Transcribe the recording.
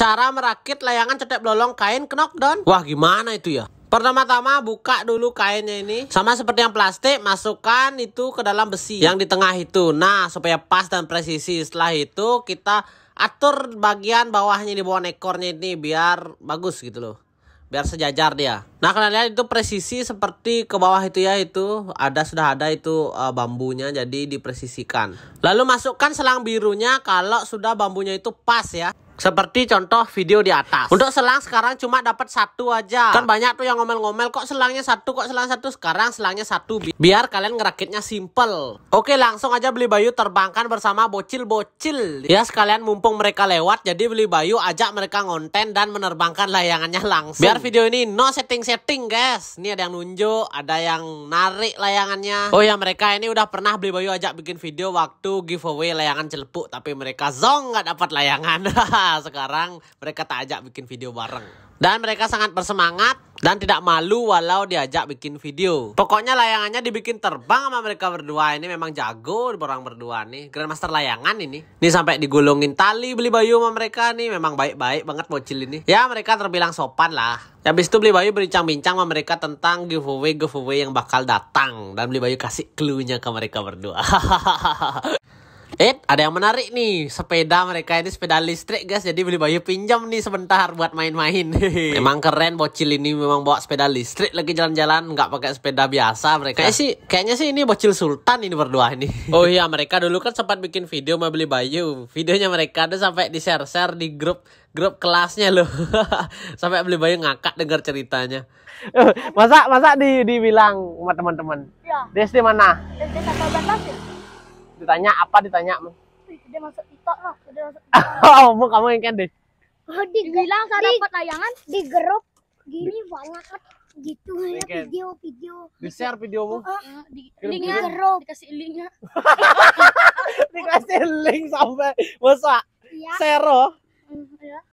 Cara merakit layangan cetek bolong kain knockdown. Wah, gimana itu ya? Pertama-tama buka dulu kainnya ini Sama seperti yang plastik Masukkan itu ke dalam besi Yang di tengah itu Nah supaya pas dan presisi Setelah itu kita atur bagian bawahnya di bawah ekornya ini Biar bagus gitu loh Biar sejajar dia Nah kalian lihat itu presisi seperti ke bawah itu ya Itu ada sudah ada itu uh, bambunya Jadi dipresisikan Lalu masukkan selang birunya Kalau sudah bambunya itu pas ya seperti contoh video di atas. Untuk selang sekarang cuma dapat satu aja. Kan banyak tuh yang ngomel-ngomel kok selangnya satu, kok selang satu. Sekarang selangnya satu. Bi biar kalian ngerakitnya simple. Oke langsung aja beli bayu terbangkan bersama bocil-bocil. Ya sekalian mumpung mereka lewat jadi beli bayu ajak mereka ngonten dan menerbangkan layangannya langsung. Biar video ini no setting-setting guys. Ini ada yang nunjuk, ada yang narik layangannya. Oh ya mereka ini udah pernah beli bayu ajak bikin video waktu giveaway layangan celepuk tapi mereka zong nggak dapat layangan. sekarang mereka tak ajak bikin video bareng. Dan mereka sangat bersemangat dan tidak malu walau diajak bikin video. Pokoknya layangannya dibikin terbang sama mereka berdua. Ini memang jago orang berdua nih. Grandmaster layangan ini. ini sampai digulungin tali beli bayu sama mereka nih. Memang baik-baik banget bocil ini. Ya mereka terbilang sopan lah. Ya, Habis itu beli bayu berbincang-bincang sama mereka tentang giveaway-giveaway yang bakal datang. Dan beli bayu kasih clue-nya ke mereka berdua. Eh, ada yang menarik nih. Sepeda mereka ini sepeda listrik, guys. Jadi beli Bayu pinjam nih sebentar buat main-main. memang keren bocil ini memang bawa sepeda listrik lagi jalan-jalan, nggak pakai sepeda biasa mereka. Kayaknya sih, kayaknya sih ini bocil sultan ini berdua ini. oh iya, mereka dulu kan sempat bikin video mau beli Bayu. Videonya mereka ada sampai di-share-share di grup grup kelasnya loh. sampai beli Bayu ngakak dengar ceritanya. Eh, masa masa di dibilang sama teman-teman. Ya. Di mana? Desti ditanya apa ditanya mau udah masuk TikTok lah udah masuk oh mau kamu yang kan deh oh, di bilang saya dapat layangan di grup gini banyak kan gitu ya video-video di share video mu nah, di, grup dikasih linknya dikasih link sampai masa iya. share Sero oh?